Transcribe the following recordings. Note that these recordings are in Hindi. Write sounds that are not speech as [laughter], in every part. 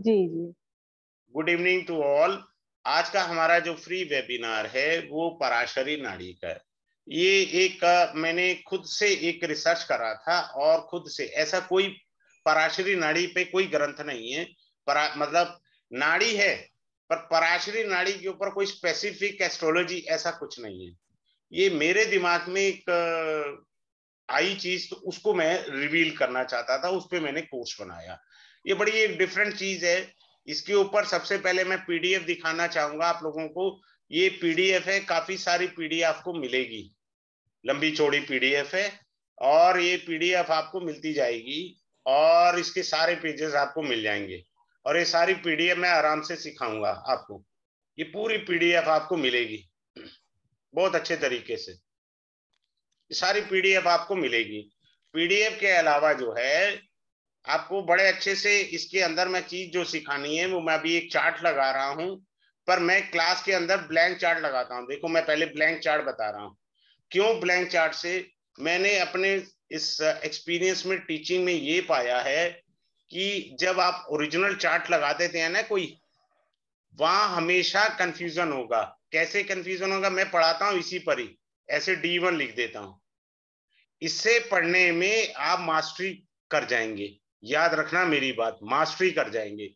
जी जी गुड इवनिंग टू ऑल आज का हमारा जो फ्री वेबिनार है वो पराशरी नाड़ी का ये एक मैंने खुद से एक रिसर्च करा था और खुद से ऐसा कोई पराशरी नाड़ी पे कोई ग्रंथ नहीं है परा मतलब नाड़ी है पर पराशरी नाड़ी के ऊपर कोई स्पेसिफिक एस्ट्रोलॉजी ऐसा कुछ नहीं है ये मेरे दिमाग में एक आई चीज तो उसको मैं रिवील करना चाहता था उस पर मैंने कोर्स बनाया ये बड़ी एक डिफरेंट चीज है इसके ऊपर सबसे पहले मैं पीडीएफ दिखाना चाहूंगा आप लोगों को ये पीडीएफ है काफी सारी पीडीएफ आपको मिलेगी लंबी चौड़ी पीडीएफ है और ये पीडीएफ आपको मिलती जाएगी और इसके सारे पेजेस आपको मिल जाएंगे और ये सारी पीडीएफ मैं आराम से सिखाऊंगा आपको ये पूरी पीडीएफ आपको मिलेगी बहुत अच्छे तरीके से सारी पीडीएफ आपको मिलेगी पीडीएफ के अलावा जो है आपको बड़े अच्छे से इसके अंदर मैं चीज जो सिखानी है वो मैं अभी एक चार्ट लगा रहा हूँ पर मैं क्लास के अंदर ब्लैंक चार्ट लगाता हूँ देखो मैं पहले ब्लैंक चार्ट बता रहा हूँ क्यों ब्लैंक चार्ट से मैंने अपने इस एक्सपीरियंस में टीचिंग में ये पाया है कि जब आप ओरिजिनल चार्ट लगा देते हैं ना कोई वहां हमेशा कंफ्यूजन होगा कैसे कंफ्यूजन होगा मैं पढ़ाता हूँ इसी पर ही ऐसे डी वन लिख देता हूँ इससे पढ़ने में आप मास्टरी कर जाएंगे याद रखना मेरी बात मास्टरी कर जाएंगे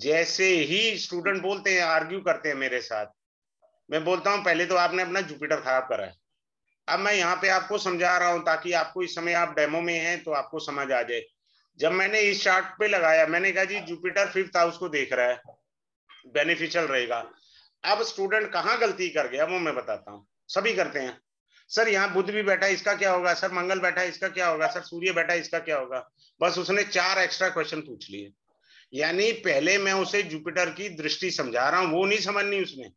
जैसे ही स्टूडेंट बोलते हैं आर्ग्यू करते हैं मेरे साथ मैं बोलता हूं पहले तो आपने अपना जुपिटर खराब करा है अब मैं यहाँ पे आपको समझा रहा हूं ताकि आपको इस समय आप डेमो में हैं तो आपको समझ आ जाए जब मैंने इस चार्ट पे लगाया मैंने कहा जी जुपिटर फिफ्थ हाउस को देख रहा है बेनिफिशियल रहेगा अब स्टूडेंट कहाँ गलती कर गया वो मैं बताता हूँ सभी करते हैं सर यहाँ बुद्ध भी बैठा है इसका क्या होगा सर मंगल बैठा है इसका क्या होगा सर सूर्य बैठा है इसका क्या होगा बस उसने चार एक्स्ट्रा क्वेश्चन पूछ लिए यानी पहले मैं उसे जुपिटर की दृष्टि समझा रहा हूँ वो नहीं समझनी उसने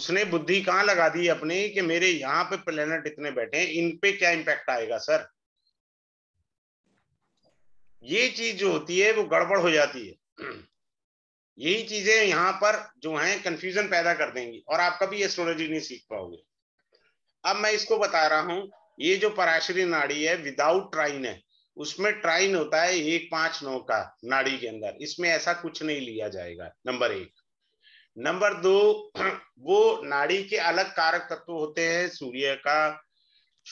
उसने बुद्धि कहाँ लगा दी अपनी कि मेरे यहाँ पे प्लेनेट इतने बैठे हैं इन पे क्या इम्पैक्ट आएगा सर ये चीज जो होती है वो गड़बड़ हो जाती है [clears throat] यही चीजें यहाँ पर जो है कंफ्यूजन पैदा कर देंगी और आप कभी एस्ट्रोलॉजी नहीं सीख पाओगे अब मैं इसको बता रहा हूं ये जो पराशरी नाड़ी है विदाउट ट्राइन है उसमें ट्राइन होता है एक पांच नौ का नाड़ी के अंदर इसमें ऐसा कुछ नहीं लिया जाएगा नंबर एक नंबर दो [clears throat] वो नाड़ी के अलग कारक तत्व होते हैं सूर्य का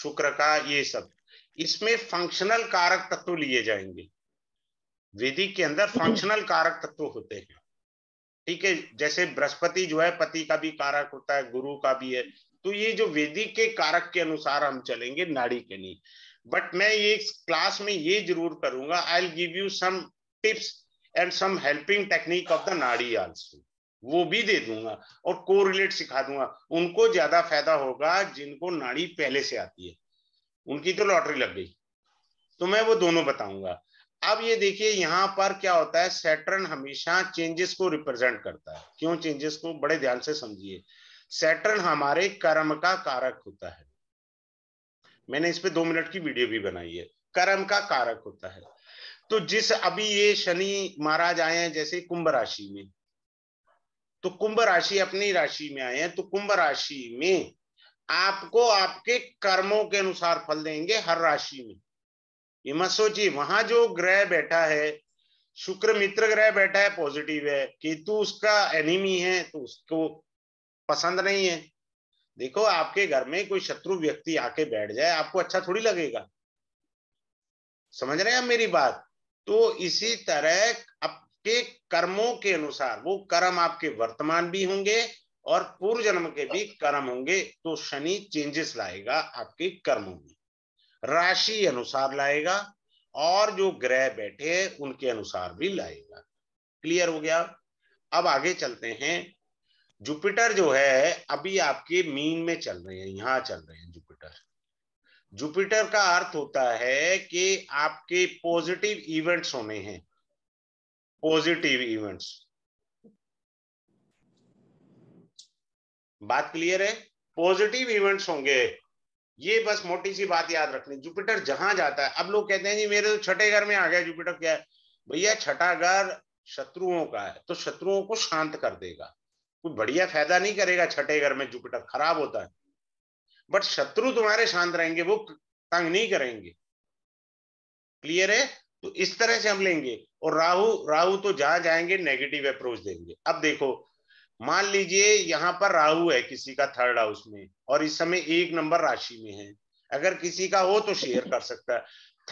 शुक्र का ये सब इसमें फंक्शनल कारक तत्व लिए जाएंगे वेदिक के अंदर फंक्शनल कारक तत्व होते हैं ठीक है जैसे बृहस्पति जो है पति का भी कारक होता है गुरु का भी है तो ये जो वेदी के कारक के अनुसार हम चलेंगे नाड़ी के लिए बट मैं ये क्लास में ये जरूर करूंगा I give you some tips and some helping technique of the nadi also वो भी दे दूंगा और कोरिलेट सिखा दूंगा उनको ज्यादा फायदा होगा जिनको नाड़ी पहले से आती है उनकी तो लॉटरी लग गई तो मैं वो दोनों बताऊंगा अब ये देखिए यहाँ पर क्या होता है सैटर्न हमेशा चेंजेस को रिप्रेजेंट करता है क्यों चेंजेस को बड़े ध्यान से समझिए सैटर्न हमारे कर्म का कारक होता है मैंने इस पे दो मिनट की वीडियो भी बनाई है कर्म का कारक होता है तो जिस अभी ये शनि महाराज आए हैं जैसे कुंभ राशि में तो कुंभ राशि अपनी राशि में आए हैं तो कुंभ राशि में आपको आपके कर्मों के अनुसार फल देंगे हर राशि में ये मत सोचिए वहां जो ग्रह बैठा है शुक्र मित्र ग्रह बैठा है पॉजिटिव है केतु उसका एनिमी है तो उसको पसंद नहीं है देखो आपके घर में कोई शत्रु व्यक्ति आके बैठ जाए आपको अच्छा थोड़ी लगेगा समझ रहे हैं मेरी बात तो इसी तरह आपके कर्मों के अनुसार वो कर्म आपके वर्तमान भी होंगे और पूर्व जन्म के भी कर्म होंगे तो शनि चेंजेस लाएगा आपके कर्मों में राशि अनुसार लाएगा और जो ग्रह बैठे हैं उनके अनुसार भी लाएगा क्लियर हो गया अब आगे चलते हैं जुपिटर जो है अभी आपके मीन में चल रहे हैं यहां चल रहे हैं जुपिटर जुपिटर का अर्थ होता है कि आपके पॉजिटिव इवेंट्स होने हैं पॉजिटिव इवेंट्स बात क्लियर है पॉजिटिव इवेंट्स होंगे ये बस मोटी सी बात याद रखनी जुपिटर जहां जाता है अब लोग कहते हैं जी मेरे तो छठे घर में आ गया जुपिटर क्या है भैया छठा घर शत्रुओं का है तो शत्रुओं को शांत कर देगा कोई बढ़िया फायदा नहीं करेगा छठे घर में जुपिटर खराब होता है बट शत्रु तुम्हारे शांत रहेंगे वो तंग नहीं करेंगे क्लियर है तो इस तरह से हम लेंगे और राहु राहु तो जहां जाएंगे नेगेटिव अप्रोच देंगे अब देखो मान लीजिए यहां पर राहु है किसी का थर्ड हाउस में और इस समय एक नंबर राशि में है अगर किसी का हो तो शेयर कर सकता है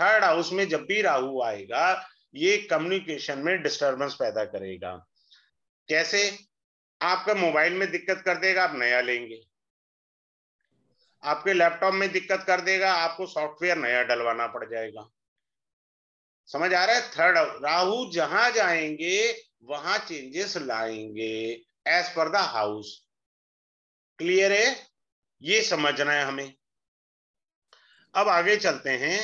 थर्ड हाउस में जब भी राहु आएगा ये कम्युनिकेशन में डिस्टरबेंस पैदा करेगा कैसे आपका मोबाइल में दिक्कत कर देगा आप नया लेंगे आपके लैपटॉप में दिक्कत कर देगा आपको सॉफ्टवेयर नया डलवाना पड़ जाएगा समझ आ रहा है थर्ड राहु जहां जाएंगे वहां चेंजेस लाएंगे as per the house clear है ये समझना है हमें अब आगे चलते हैं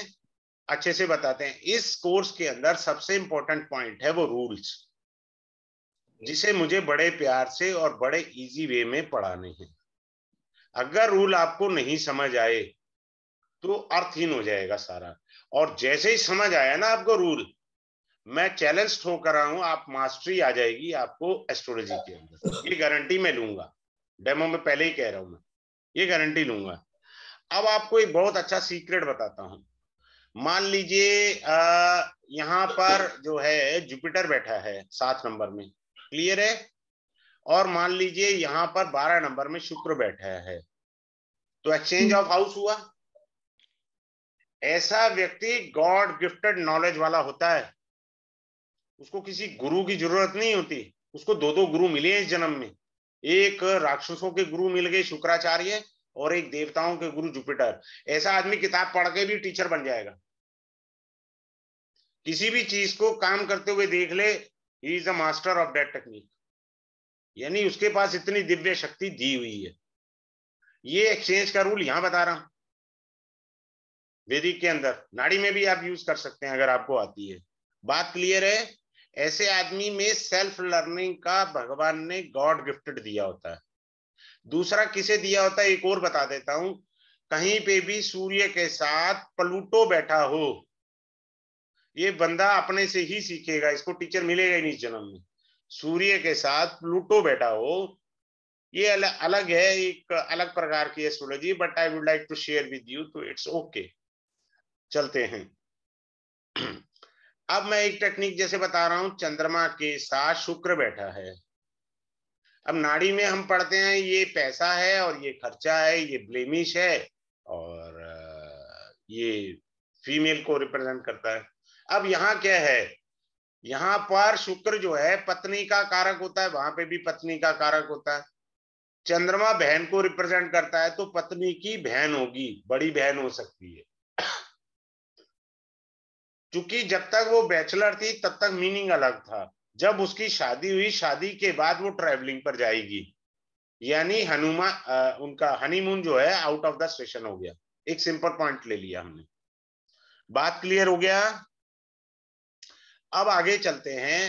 अच्छे से बताते हैं इस कोर्स के अंदर सबसे इंपॉर्टेंट पॉइंट है वो रूल्स जिसे मुझे बड़े प्यार से और बड़े इजी वे में पढ़ाने हैं अगर रूल आपको नहीं समझ आए तो अर्थहीन हो जाएगा सारा और जैसे ही समझ आया ना आपको रूल मैं चैलेंज कर रहा हूं आप मास्टरी आ जाएगी आपको एस्ट्रोलॉजी के अंदर ये गारंटी मैं लूंगा डेमो में पहले ही कह रहा हूं मैं ये गारंटी लूंगा अब आपको एक बहुत अच्छा सीक्रेट बताता हूं मान लीजिए यहाँ पर जो है जुपिटर बैठा है सात नंबर में क्लियर है और मान लीजिए यहां पर बारह नंबर में शुक्र बैठा है तो एक्सचेंज ऑफ हाउस हुआ ऐसा व्यक्ति गॉड गिफ्टेड नॉलेज वाला होता है उसको किसी गुरु की जरूरत नहीं होती उसको दो दो गुरु मिले हैं इस जन्म में एक राक्षसों के गुरु मिल गए शुक्राचार्य और एक देवताओं के गुरु जुपिटर ऐसा आदमी किताब पढ़ के भी टीचर बन जाएगा किसी भी चीज को काम करते हुए देख ले he is a master of that technique यानी उसके पास इतनी दिव्य शक्ति दी हुई है ये एक्सचेंज का रूल यहां बता रहा हूं वेदिक के अंदर नाड़ी में भी आप यूज कर सकते हैं अगर आपको आती है बात क्लियर है ऐसे आदमी में सेल्फ लर्निंग का भगवान ने गॉड गिफ्टेड दिया होता है दूसरा किसे दिया होता है एक और बता देता हूं कहीं पे भी सूर्य के साथ प्लूटो बैठा हो ये बंदा अपने से ही सीखेगा इसको टीचर मिलेगा ही नहीं जन्म में सूर्य के साथ प्लूटो बैठा हो ये अल, अलग है एक अलग प्रकार की astrology but I would like to share with you तो इट्स ओके चलते हैं अब मैं एक टेक्निक जैसे बता रहा हूं चंद्रमा के साथ शुक्र बैठा है अब नाड़ी में हम पढ़ते हैं ये पैसा है और ये खर्चा है ये ब्लेमिश है और ये फीमेल को रिप्रेजेंट करता है अब यहां क्या है यहां पर शुक्र जो है पत्नी का कारक होता है वहां पे भी पत्नी का कारक होता है चंद्रमा बहन को रिप्रेजेंट करता है तो पत्नी की बहन होगी बड़ी बहन हो सकती है क्योंकि जब तक वो बैचलर थी तब तक मीनिंग अलग था जब उसकी शादी हुई शादी के बाद वो ट्रेवलिंग पर जाएगी यानी हनुमा उनका हनीमून जो है आउट ऑफ द स्टेशन हो गया एक सिंपल पॉइंट ले लिया हमने बात क्लियर हो गया अब आगे चलते हैं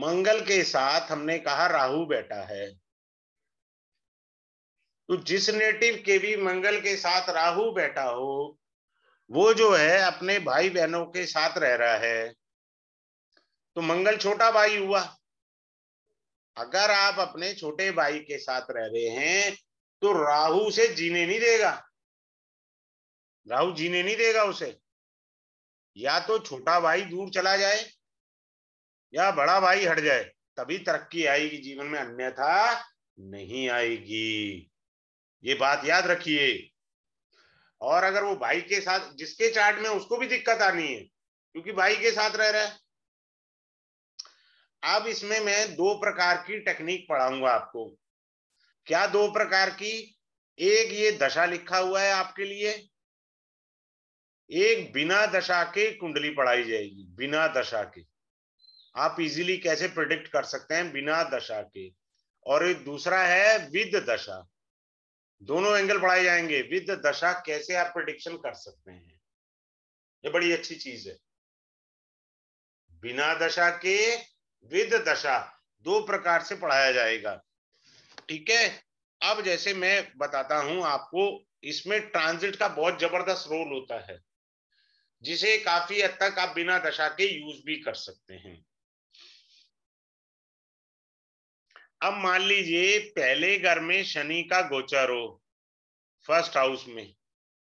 मंगल के साथ हमने कहा राहु बैठा है तो जिस नेटिव के भी मंगल के साथ राहु बैठा हो वो जो है अपने भाई बहनों के साथ रह रहा है तो मंगल छोटा भाई हुआ अगर आप अपने छोटे भाई के साथ रह रहे हैं तो राहु उसे जीने नहीं देगा राहु जीने नहीं देगा उसे या तो छोटा भाई दूर चला जाए या बड़ा भाई हट जाए तभी तरक्की आएगी जीवन में अन्यथा नहीं आएगी ये बात याद रखिए और अगर वो भाई के साथ जिसके चार्ट में उसको भी दिक्कत आनी है क्योंकि भाई के साथ रह रहा है अब इसमें मैं दो प्रकार की टेक्निक पढ़ाऊंगा आपको क्या दो प्रकार की एक ये दशा लिखा हुआ है आपके लिए एक बिना दशा के कुंडली पढ़ाई जाएगी बिना दशा के आप इजीली कैसे प्रिडिक्ट कर सकते हैं बिना दशा के और एक दूसरा है विद दशा दोनों एंगल पढ़ाए जाएंगे विद दशा कैसे आप प्रिडिक्शन कर सकते हैं ये बड़ी अच्छी चीज है बिना दशा के विद दशा दो प्रकार से पढ़ाया जाएगा ठीक है अब जैसे मैं बताता हूं आपको इसमें ट्रांजिट का बहुत जबरदस्त रोल होता है जिसे काफी हद तक आप बिना दशा के यूज भी कर सकते हैं अब मान लीजिए पहले घर में शनि का गोचर हो फर्स्ट हाउस में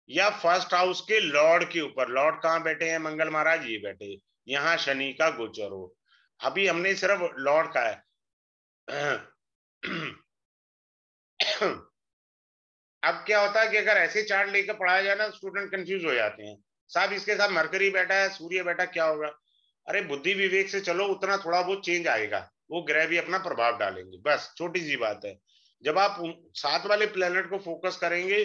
या फर्स्ट हाउस के लॉर्ड के ऊपर लॉर्ड कहाँ बैठे हैं मंगल महाराज ये बैठे यहाँ शनि का गोचर हो अभी हमने सिर्फ लॉर्ड का है [clears throat] अब क्या होता है कि अगर ऐसे चार्ट लेकर पढ़ाया जाए ना स्टूडेंट कंफ्यूज हो जाते हैं साहब इसके साथ मरकरी बैठा है सूर्य बैठा क्या होगा अरे बुद्धि विवेक से चलो उतना थोड़ा बहुत चेंज आएगा वो ग्रह भी अपना प्रभाव डालेंगे बस छोटी सी बात है जब आप सात वाले प्लेनेट को फोकस करेंगे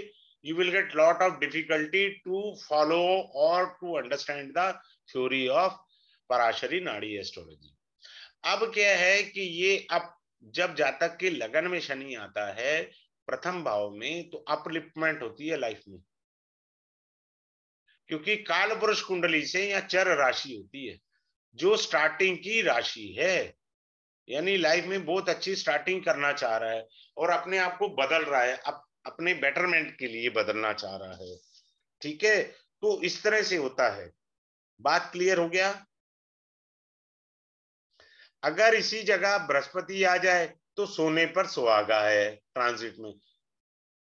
you will get lot of difficulty to follow और to understand the theory of Parashari nadi astrology अब क्या है कि ये अब जब जातक के लगन में शनि आता है प्रथम भाव में तो अपलिपमेंट होती है लाइफ में क्योंकि काल पुरुष कुंडली से या चर राशि होती है जो स्टार्टिंग की राशि है यानी लाइफ में बहुत अच्छी स्टार्टिंग करना चाह रहा है और अपने आप को बदल रहा है अप, अपने बेटरमेंट के लिए बदलना चाह रहा है ठीक है तो इस तरह से होता है बात क्लियर हो गया अगर इसी जगह बृहस्पति आ जाए तो सोने पर सुहागा है ट्रांसिट में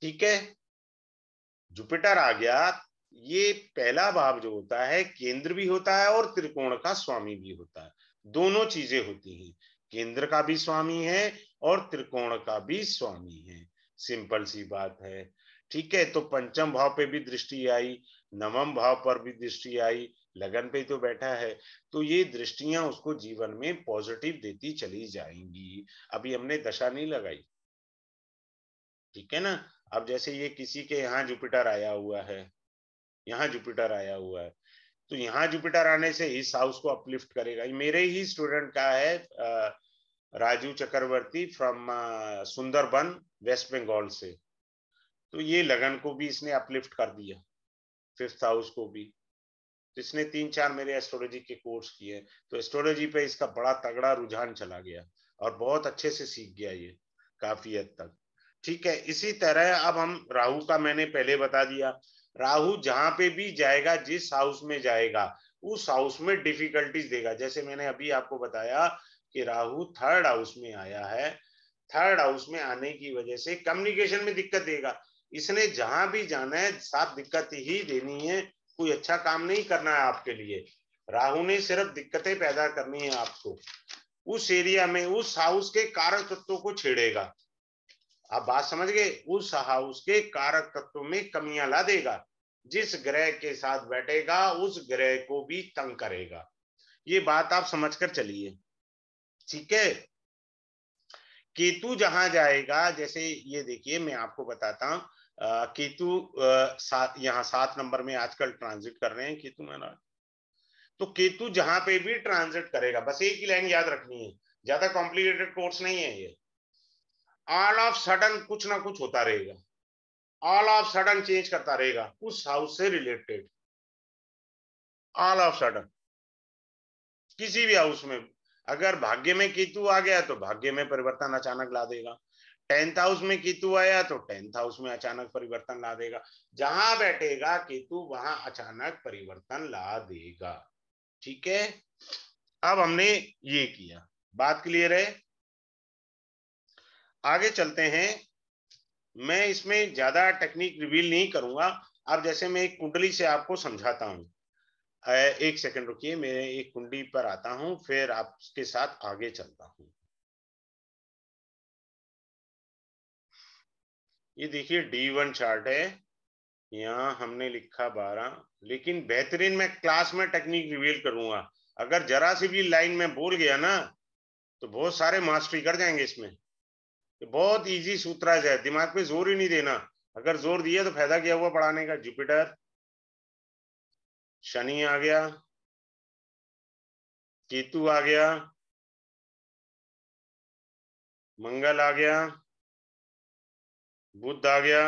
ठीक है जुपिटर आ गया ये पहला भाव जो होता है केंद्र भी होता है और त्रिकोण का स्वामी भी होता है दोनों चीजें होती हैं केंद्र का भी स्वामी है और त्रिकोण का भी स्वामी है सिंपल सी बात है ठीक है तो पंचम भाव पे भी दृष्टि आई नवम भाव पर भी दृष्टि आई लगन पे तो बैठा है तो ये दृष्टियां उसको जीवन में पॉजिटिव देती चली जाएंगी अभी हमने दशा नहीं लगाई ठीक है ना अब जैसे ये किसी के यहाँ जुपिटर आया हुआ है यहाँ जुपिटर आया हुआ है तो यहाँ जुपिटर आने से इस हाउस को अपलिफ्ट करेगा मेरे ही स्टूडेंट का है Raju Chakraborty from Sundarban West Bengal से तो ये लगन को भी इसने अपलिफ्ट कर दिया फिफ्थ हाउस को भी तो इसने तीन चार मेरे एस्ट्रोलॉजी के कोर्स किए तो एस्ट्रोलॉजी पे इसका बड़ा तगड़ा रुझान चला गया और बहुत अच्छे से सीख गया ये काफी हद तक ठीक है इसी तरह अब हम राहु का मैंने पहले बता दिया राहु जहां पे भी जाएगा जिस हाउस में जाएगा उस हाउस में डिफिकल्टीज देगा जैसे मैंने अभी आपको बताया कि राहु थर्ड हाउस में आया है थर्ड हाउस में आने की वजह से कम्युनिकेशन में दिक्कत देगा इसने जहां भी जाना है साफ दिक्कत ही देनी है कोई अच्छा काम नहीं करना है आपके लिए राहु ने सिर्फ दिक्कतें पैदा करनी है आपको उस एरिया में उस हाउस के कारक तत्वों को छेड़ेगा आप बात समझ गए उस हाउस के कारक तत्व में कमियां ला देगा जिस ग्रह के साथ बैठेगा उस ग्रह को भी तंग करेगा ये बात आप समझ कर चलिए ठीक है केतु जहां जाएगा जैसे ये देखिए मैं आपको बताता हूं केतु सात यहाँ सात नंबर में आजकल ट्रांजिट कर रहे हैं केतु महाराज तो केतु जहां पे भी ट्रांजिट करेगा बस एक ही लाइन याद रखनी है ज्यादा कॉम्प्लिकेटेड कोर्स नहीं है ये ऑल ऑफ सडन कुछ ना कुछ होता रहेगा ऑल ऑफ सडन चेंज करता रहेगा उस हाउस से रिलेटेड ऑल ऑफ सडन किसी भी हाउस में अगर भाग्य में केतु आ गया तो भाग्य में परिवर्तन अचानक ला देगा टेंथ हाउस में केतु आया तो टेंथ हाउस में अचानक परिवर्तन ला देगा जहां बैठेगा केतु वहां अचानक परिवर्तन ला देगा ठीक है अब हमने ये किया बात क्लियर है आगे चलते हैं मैं इसमें ज्यादा टेक्निक रिवील नहीं करूंगा अब जैसे मैं एक कुंडली से आपको समझाता हूँ एक सेकंड रुकिए मैं एक कुंडली पर आता हूँ फिर आपके साथ आगे चलता हूँ ये देखिए डी वन चार्ट है यहाँ हमने लिखा बारह लेकिन बेहतरीन मैं क्लास में टेक्निक रिवील करूंगा अगर जरा सी भी लाइन में बोल गया ना तो बहुत सारे मास्टरी कर जाएंगे इसमें तो बहुत इजी सूत्राज है दिमाग पे जोर ही नहीं देना अगर जोर दिया तो फायदा क्या हुआ पढ़ाने का जुपिटर शनि आ गया केतु आ गया मंगल आ गया बुद्ध आ गया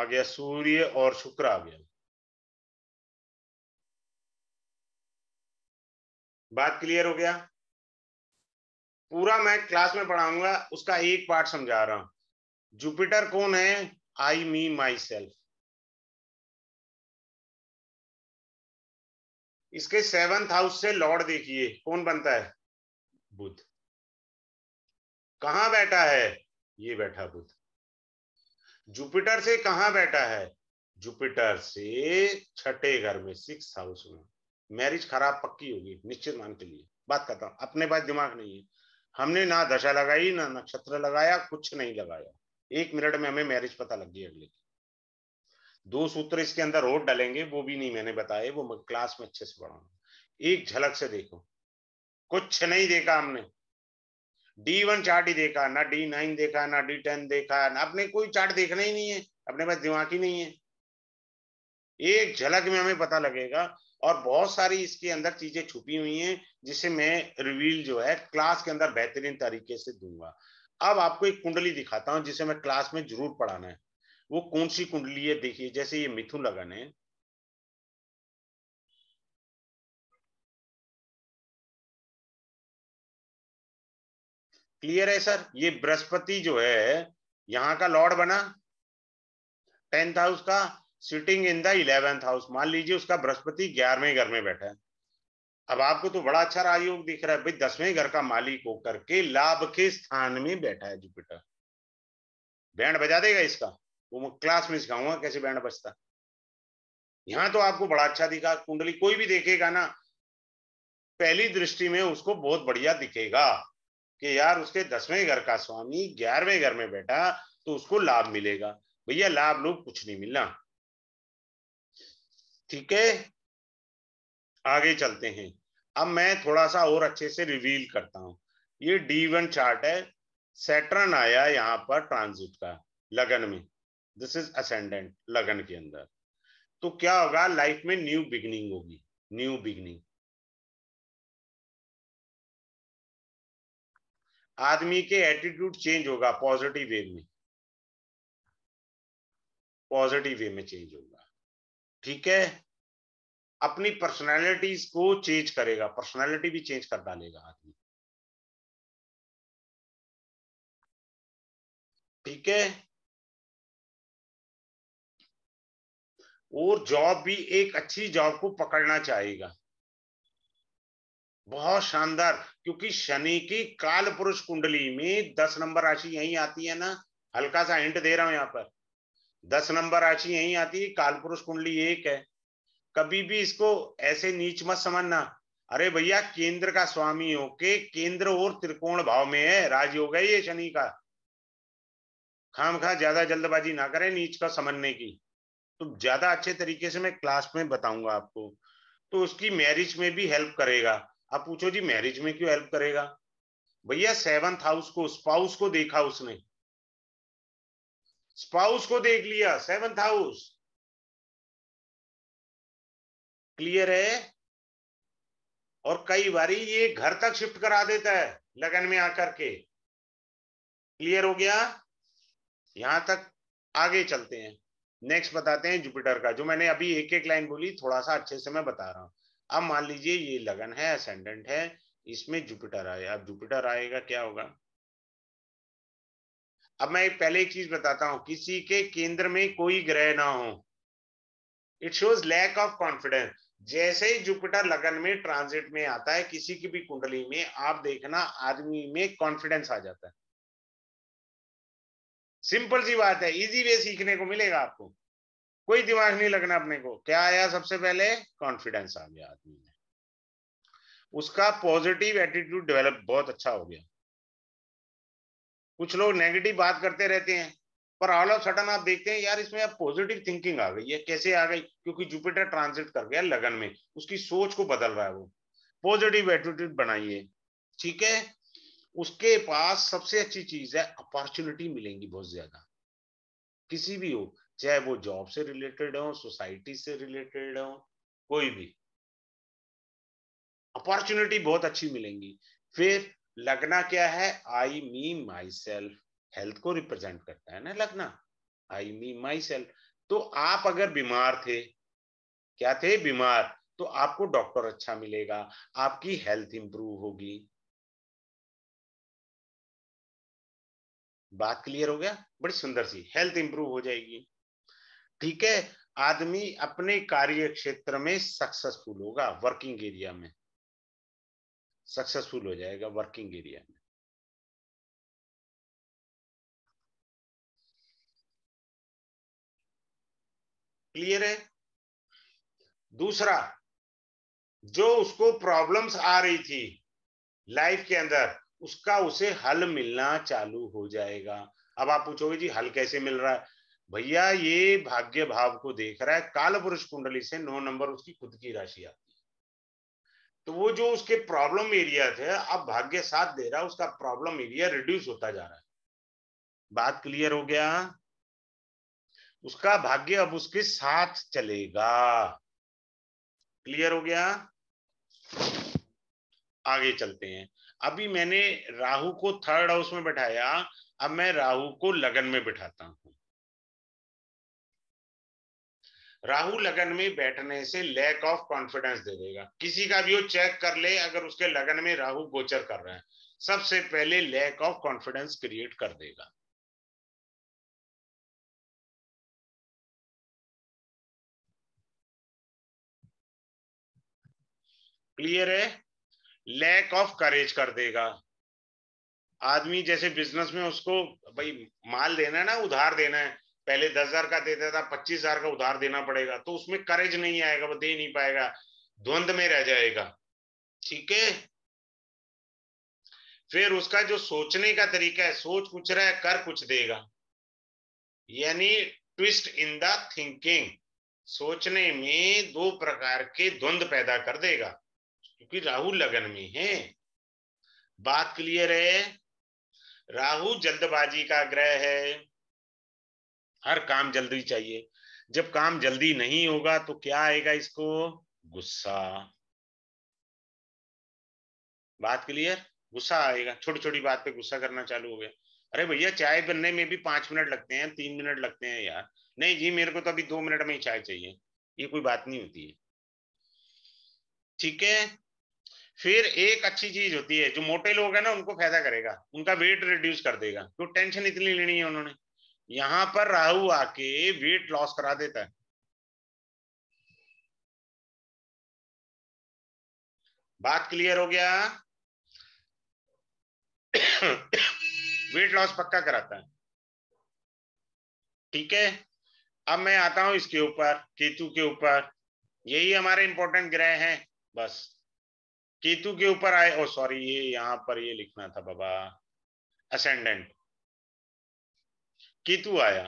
आ गया सूर्य और शुक्र आ गया बात क्लियर हो गया पूरा मैं क्लास में पढ़ाऊंगा उसका एक पार्ट समझा रहा हूं जुपिटर कौन है आई मी माई सेल्फ इसके सेवंथ हाउस से लॉर्ड देखिए कौन बनता है बुद्ध कहा बैठा है ये बैठा बुद्ध जुपिटर से कहां बैठा है जुपिटर से छठे घर में सिक्स हाउस में मैरिज खराब पक्की होगी निश्चित मान के लिए बात करता हूं अपने पास दिमाग नहीं है हमने ना दशा लगाई ना नक्षत्र लगाया कुछ नहीं लगाया एक मिनट में हमें मैरिज पता लग गई अगले दो सूत्र इसके अंदर और डालेंगे वो भी नहीं मैंने बताए वो मैं क्लास में अच्छे से पढ़ाऊंगा एक झलक से देखो कुछ नहीं देखा हमने डी वन चार्ट ही देखा ना डी नाइन देखा ना डी टेन देखा ना अपने कोई चार्ट देखना ही नहीं है अपने पास दिमाग ही नहीं है एक झलक में हमें पता लगेगा और बहुत सारी इसके अंदर चीजें छुपी हुई हैं जिसे मैं रिवील जो है क्लास के अंदर बेहतरीन तरीके से दूंगा अब आपको एक कुंडली दिखाता हूं जिसे मैं क्लास में जरूर पढ़ाना है वो कौन सी कुंडली है देखिए जैसे ये मिथुन लगन है क्लियर है सर ये बृहस्पति जो है यहाँ का लॉर्ड बना टेंथ हाउस का sitting in the eleventh house मान लीजिए उसका बृहस्पति ग्यारहवें घर में बैठा है अब आपको तो बड़ा अच्छा राजयोग दिख रहा है भाई दसवें घर का मालिक होकर के लाभ के स्थान में बैठा है जुपिटर बैंड बजा देगा इसका वो मैं क्लास में सिखाऊंगा कैसे बैंड बजता यहाँ तो आपको बड़ा अच्छा दिखा कुंडली कोई भी देखेगा ना पहली दृष्टि में उसको बहुत बढ़िया दिखेगा कि यार उसके दसवें घर का स्वामी ग्यारहवें घर में बैठा तो उसको लाभ मिलेगा भैया लाभ लोग कुछ नहीं मिलना ठीक है आगे चलते हैं अब मैं थोड़ा सा और अच्छे से रिवील करता हूं ये डी वन चार्ट है सेटर्न आया यहां पर ट्रांजिट का लगन में दिस इज असेंडेंट लगन के अंदर तो क्या होगा लाइफ में न्यू बिगनिंग होगी न्यू बिगनिंग आदमी के एटीट्यूड चेंज होगा पॉजिटिव वे में पॉजिटिव वे में चेंज होगा ठीक है अपनी पर्सनैलिटीज को चेंज करेगा पर्सनैलिटी भी चेंज कर डालेगा आदमी ठीक है और जॉब भी एक अच्छी जॉब को पकड़ना चाहेगा बहुत शानदार क्योंकि शनि की काल पुरुष कुंडली में दस नंबर राशि यही आती है ना हल्का सा हिंट दे रहा हूं यहां पर दस नंबर राशि यही आती है पुरुष कुंडली एक है कभी भी इसको ऐसे नीच मत समझना अरे भैया केंद्र का स्वामी हो के केंद्र और त्रिकोण भाव में है राजयोग है ये शनि का खाम खा ज्यादा जल्दबाजी ना करें नीच का समझने की तो ज्यादा अच्छे तरीके से मैं क्लास में बताऊंगा आपको तो उसकी मैरिज में भी हेल्प करेगा आप पूछो जी मैरिज में क्यों हेल्प करेगा भैया सेवंथ हाउस को स्पाउस को देखा उसने स्पाउस को देख लिया सेवंथ हाउस क्लियर है और कई बारी ये घर तक शिफ्ट करा देता है लगन में आकर के क्लियर हो गया यहां तक आगे चलते हैं नेक्स्ट बताते हैं जुपिटर का जो मैंने अभी एक एक लाइन बोली थोड़ा सा अच्छे से मैं बता रहा हूं अब मान लीजिए ये लगन है असेंडेंट है इसमें जुपिटर आया अब जुपिटर आएगा क्या होगा अब मैं पहले एक चीज बताता हूं किसी के केंद्र में कोई ग्रह ना हो it shows lack of confidence जैसे ही जुपिटर लगन में ट्रांजिट में आता है किसी की भी कुंडली में आप देखना आदमी में कॉन्फिडेंस आ जाता है सिंपल सी बात है इजी वे सीखने को मिलेगा आपको कोई दिमाग नहीं लगना अपने को क्या आया सबसे पहले कॉन्फिडेंस आ गया आदमी में उसका पॉजिटिव एटीट्यूड डेवलप बहुत अच्छा हो गया कुछ लोग नेगेटिव बात करते रहते हैं पर ऑल ऑफ सडन आप देखते हैं यार इसमें अब पॉजिटिव थिंकिंग आ गई है कैसे आ गई क्योंकि जुपिटर ट्रांसिट कर गया लगन में उसकी सोच को बदल रहा है वो पॉजिटिव एटीट्यूड बनाइए ठीक है उसके पास सबसे अच्छी चीज है अपॉर्चुनिटी मिलेंगी बहुत ज्यादा किसी भी हो चाहे वो जॉब से रिलेटेड हो सोसाइटी से रिलेटेड हो कोई भी अपॉर्चुनिटी बहुत अच्छी मिलेंगी फिर लगना क्या है I me myself health को रिप्रेजेंट करता है ना लगना आई मी माई सेल्फ तो आप अगर बीमार थे क्या थे बीमार तो आपको डॉक्टर अच्छा मिलेगा आपकी हेल्थ इंप्रूव होगी बात क्लियर हो गया बड़ी सुंदर सी हेल्थ इंप्रूव हो जाएगी ठीक है आदमी अपने कार्य क्षेत्र में सक्सेसफुल होगा वर्किंग एरिया में सक्सेसफुल हो जाएगा वर्किंग एरिया में क्लियर है दूसरा जो उसको प्रॉब्लम्स आ रही थी लाइफ के अंदर उसका उसे हल मिलना चालू हो जाएगा अब आप पूछोगे जी हल कैसे मिल रहा है भैया ये भाग्य भाव को देख रहा है काल पुरुष कुंडली से नौ नंबर उसकी खुद की राशि आती है तो वो जो उसके प्रॉब्लम एरिया थे अब भाग्य साथ दे रहा उसका प्रॉब्लम एरिया रिड्यूस होता जा रहा है बात क्लियर हो गया उसका भाग्य अब उसके साथ चलेगा क्लियर हो गया आगे चलते हैं अभी मैंने राहु को थर्ड हाउस में बैठाया अब मैं राहु को लगन में बैठाता हूं राहु लगन में बैठने से लैक ऑफ कॉन्फिडेंस दे देगा किसी का भी वो चेक कर ले अगर उसके लगन में राहु गोचर कर रहे हैं सबसे पहले लैक ऑफ कॉन्फिडेंस क्रिएट कर देगा क्लियर है लैक ऑफ करेज कर देगा आदमी जैसे बिजनेस में उसको भाई माल देना है ना उधार देना है पहले दस हजार का देता था पच्चीस हजार का उधार देना पड़ेगा तो उसमें करेज नहीं आएगा वो दे नहीं पाएगा द्वंद में रह जाएगा ठीक है फिर उसका जो सोचने का तरीका है सोच कुछ रहा है कर कुछ देगा यानी ट्विस्ट इन द थिंकिंग सोचने में दो प्रकार के द्वंद पैदा कर देगा क्योंकि राहु लगन में है बात क्लियर है राहु जल्दबाजी का ग्रह है हर काम जल्दी चाहिए जब काम जल्दी नहीं होगा तो क्या आएगा इसको गुस्सा बात क्लियर गुस्सा आएगा छोटी छोटी बात पे गुस्सा करना चालू हो गया अरे भैया चाय बनने में भी पांच मिनट लगते हैं तीन मिनट लगते हैं यार नहीं जी मेरे को तो अभी दो मिनट में ही चाय चाहिए ये कोई बात नहीं होती है ठीक है फिर एक अच्छी चीज होती है जो मोटे लोग हैं ना उनको फायदा करेगा उनका वेट रिड्यूस कर देगा तो टेंशन इतनी लेनी है उन्होंने यहां पर राहु आके वेट लॉस करा देता है बात क्लियर हो गया वेट लॉस पक्का कराता है ठीक है अब मैं आता हूं इसके ऊपर केतु के ऊपर यही हमारे इंपॉर्टेंट ग्रह हैं बस केतु के ऊपर आए ओ सॉरी ये यहां पर ये लिखना था बाबा असेंडेंट केतु आया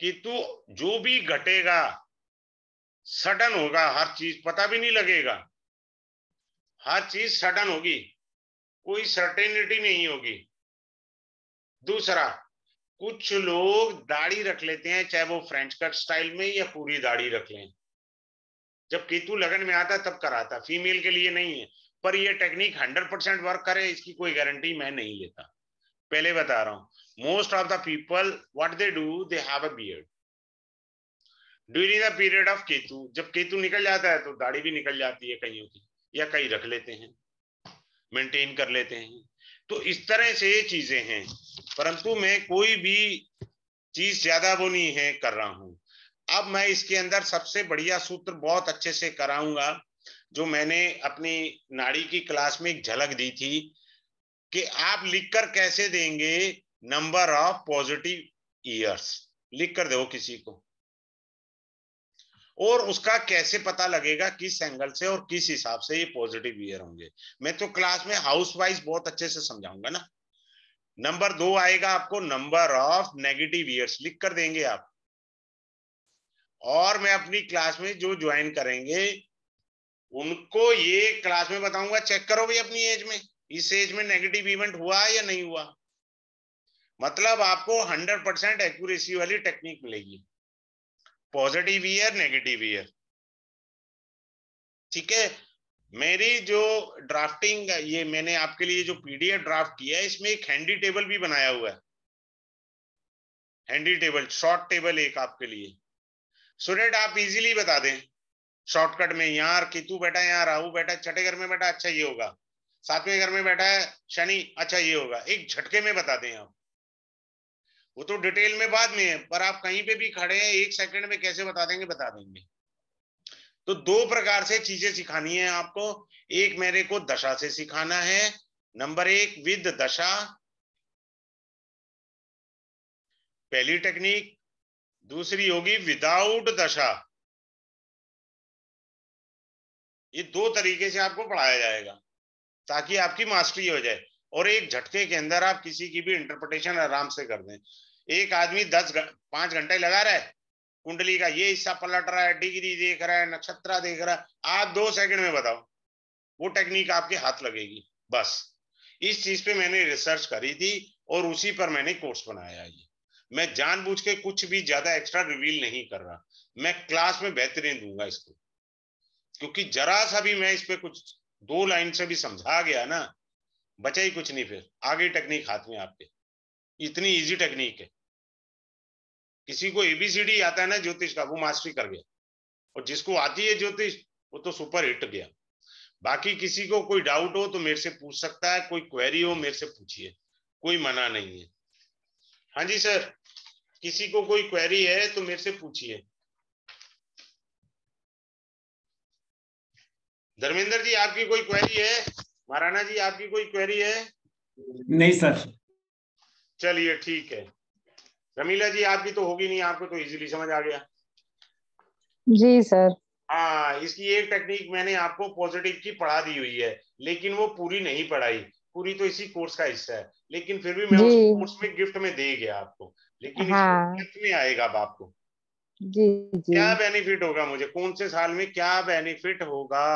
केतु जो भी घटेगा सडन होगा हर चीज पता भी नहीं लगेगा हर चीज सडन होगी कोई सर्टेनिटी नहीं होगी दूसरा कुछ लोग दाढ़ी रख लेते हैं चाहे वो फ्रेंच कट स्टाइल में या पूरी दाढ़ी रख लें जब केतु लगन में आता तब कराता फीमेल के लिए नहीं है पर यह टेक्निक 100 परसेंट वर्क करे इसकी कोई गारंटी मैं नहीं लेता पहले बता रहा हूं most of the people what they do they have a beard during the period of Ketu जब केतु निकल जाता है तो दाढ़ी भी निकल जाती है कईयों की या कई रख लेते हैं मेंटेन कर लेते हैं तो इस तरह से ये चीजें हैं परंतु मैं कोई भी चीज ज्यादा वो नहीं है कर रहा हूं अब मैं इसके अंदर सबसे बढ़िया सूत्र बहुत अच्छे से कराऊंगा जो मैंने अपनी नाड़ी की क्लास में एक झलक दी थी कि आप लिखकर कैसे देंगे नंबर ऑफ पॉजिटिव ईयर्स लिख कर दो किसी को और उसका कैसे पता लगेगा किस एंगल से और किस हिसाब से ये पॉजिटिव ईयर होंगे मैं तो क्लास में हाउस वाइज बहुत अच्छे से समझाऊंगा ना नंबर दो आएगा आपको नंबर ऑफ नेगेटिव ईयर्स लिख कर देंगे आप और मैं अपनी क्लास में जो ज्वाइन करेंगे उनको ये क्लास में बताऊंगा चेक करो भी अपनी एज में इस एज में नेगेटिव इवेंट हुआ या नहीं हुआ मतलब आपको 100 परसेंट एक्यूरेसी वाली टेक्निक मिलेगी पॉजिटिव ईयर नेगेटिव ईयर ठीक है मेरी जो ड्राफ्टिंग ये मैंने आपके लिए जो पीडीएफ ड्राफ्ट किया है इसमें एक हैंडी टेबल भी बनाया हुआ है हैंडी टेबल शॉर्ट टेबल एक आपके लिए स्टूडेंट आप इजीली बता दें शॉर्टकट में यार कितु बैठा यहाँ राहु बैठा छठे घर में बैठा अच्छा ये होगा सातवें घर में बैठा है शनि अच्छा ये होगा एक झटके में बता दें आप वो तो डिटेल में बाद में है पर आप कहीं पे भी खड़े हैं एक सेकंड में कैसे बता देंगे बता देंगे तो दो प्रकार से चीजें सिखानी है आपको एक मेरे को दशा से सिखाना है नंबर एक विद दशा पहली टेक्निक दूसरी होगी विदाउट दशा ये दो तरीके से आपको पढ़ाया जाएगा ताकि आपकी मास्टरी हो जाए और एक झटके के अंदर आप किसी की भी इंटरप्रिटेशन आराम से कर दें एक आदमी दस पांच घंटे लगा रहा है कुंडली का ये हिस्सा पलट रहा है डिग्री देख रहा है नक्षत्रा देख रहा है आप दो सेकंड में बताओ वो टेक्निक आपके हाथ लगेगी बस इस चीज पे मैंने रिसर्च करी थी और उसी पर मैंने कोर्स बनाया ये मैं जानबूझ के कुछ भी ज्यादा एक्स्ट्रा रिवील नहीं कर रहा मैं क्लास में बेहतरीन दूंगा इसको क्योंकि जरा सा भी मैं इस पर कुछ दो लाइन से भी समझा गया ना बचा ही कुछ नहीं फिर आगे टेक्निक हाथ में आपके इतनी इजी टेक्निक है किसी को एबीसीडी आता है ना ज्योतिष का वो मास्टरी कर गया और जिसको आती है ज्योतिष वो तो सुपर हिट गया बाकी किसी को कोई डाउट हो तो मेरे से पूछ सकता है कोई क्वेरी हो मेरे से पूछिए कोई मना नहीं है हाँ जी सर किसी को कोई क्वेरी है तो मेरे से पूछिए धर्मेंद्र जी आपकी कोई क्वेरी है महाराणा जी आपकी कोई क्वेरी है नहीं सर चलिए ठीक है रमीला जी आपकी तो होगी नहीं आपको तो इजीली समझ आ गया जी सर हाँ इसकी एक टेक्निक मैंने आपको पॉजिटिव की पढ़ा दी हुई है लेकिन वो पूरी नहीं पढ़ाई पूरी तो इसी कोर्स का हिस्सा है लेकिन फिर भी मैं उस कोर्स में गिफ्ट में दे गया आपको लेकिन हाँ। गिफ्ट में आएगा अब आपको जी, जी। क्या बेनिफिट होगा मुझे कौन से साल में क्या बेनिफिट होगा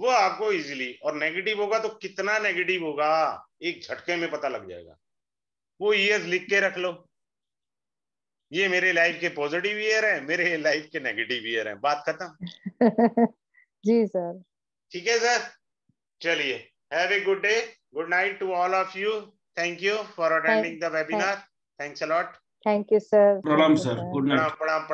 वो आपको इजीली और नेगेटिव होगा तो कितना नेगेटिव होगा एक झटके में पता लग जाएगा वो ईयर लिख के रख लो ये मेरे लाइफ के पॉजिटिव ईयर है मेरे लाइफ के नेगेटिव ईयर है बात खत्म [laughs] जी सर ठीक है सर चलिए have a good day good night to all of you thank you for attending the webinar thanks a lot thank you sir प्रणाम सर गुड नाइट प्रणाम